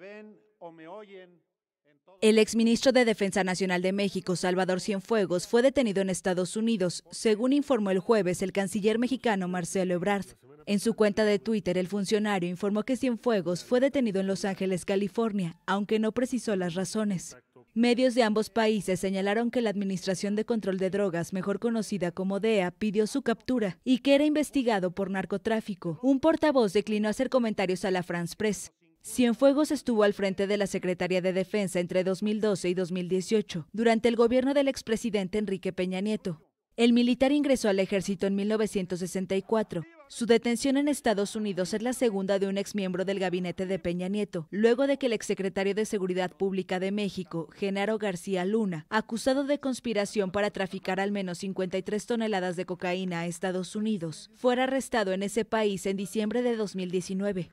ven el exministro de Defensa Nacional de México, Salvador Cienfuegos, fue detenido en Estados Unidos, según informó el jueves el canciller mexicano Marcelo Ebrard. En su cuenta de Twitter, el funcionario informó que Cienfuegos fue detenido en Los Ángeles, California, aunque no precisó las razones. Medios de ambos países señalaron que la Administración de Control de Drogas, mejor conocida como DEA, pidió su captura y que era investigado por narcotráfico. Un portavoz declinó hacer comentarios a la France Press. Cienfuegos estuvo al frente de la Secretaría de Defensa entre 2012 y 2018, durante el gobierno del expresidente Enrique Peña Nieto. El militar ingresó al ejército en 1964. Su detención en Estados Unidos es la segunda de un exmiembro del gabinete de Peña Nieto, luego de que el exsecretario de Seguridad Pública de México, Genaro García Luna, acusado de conspiración para traficar al menos 53 toneladas de cocaína a Estados Unidos, fuera arrestado en ese país en diciembre de 2019.